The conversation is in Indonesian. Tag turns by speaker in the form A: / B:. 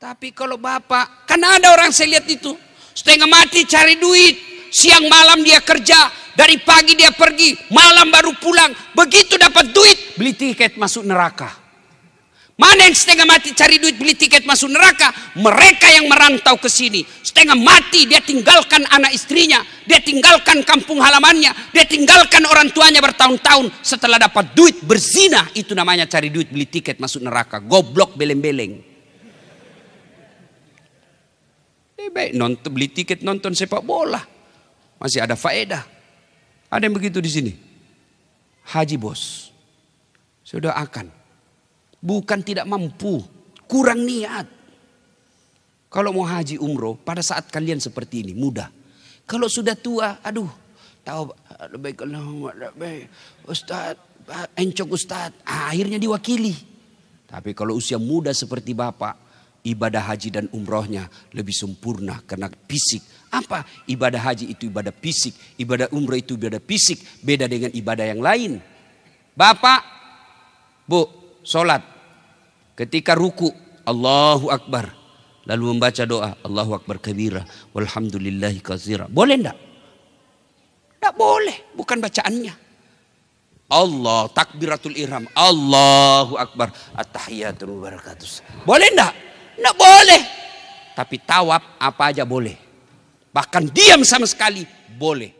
A: Tapi kalau bapak, karena ada
B: orang saya lihat itu. Setengah mati cari duit. Siang malam dia kerja. Dari pagi dia pergi. Malam baru pulang. Begitu dapat duit, beli tiket masuk neraka. Mana yang setengah mati cari duit beli tiket masuk neraka? Mereka yang merantau ke sini. Setengah mati dia tinggalkan anak istrinya. Dia tinggalkan kampung halamannya. Dia tinggalkan orang tuanya bertahun-tahun. Setelah dapat duit berzina. Itu namanya cari duit beli tiket masuk neraka. Goblok beleng-beleng. Lebih baik nonton, beli tiket nonton sepak bola. Masih ada faedah. Ada yang begitu di sini. Haji bos. Sudah akan. Bukan tidak mampu. Kurang niat. Kalau mau haji umroh pada saat kalian seperti ini mudah. Kalau sudah tua, aduh, tahu baik baik Ustaz, encok Ustaz, ah, akhirnya diwakili. Tapi kalau usia muda seperti Bapak, ibadah haji dan umrohnya lebih sempurna karena fisik. Apa ibadah haji itu ibadah fisik, ibadah umroh itu ibadah fisik, beda dengan ibadah yang lain. Bapak, Bu, sholat. Ketika ruku, Allahu Akbar. Lalu membaca doa, Allahu Akbar kabira, walhamdulillahi kazira. Boleh enggak? Enggak boleh, bukan bacaannya. Allah takbiratul ihram Allahu akbar at tahiyyatul barakatus boleh enggak tidak boleh. Tapi tawab apa aja boleh. Bahkan diam sama sekali boleh.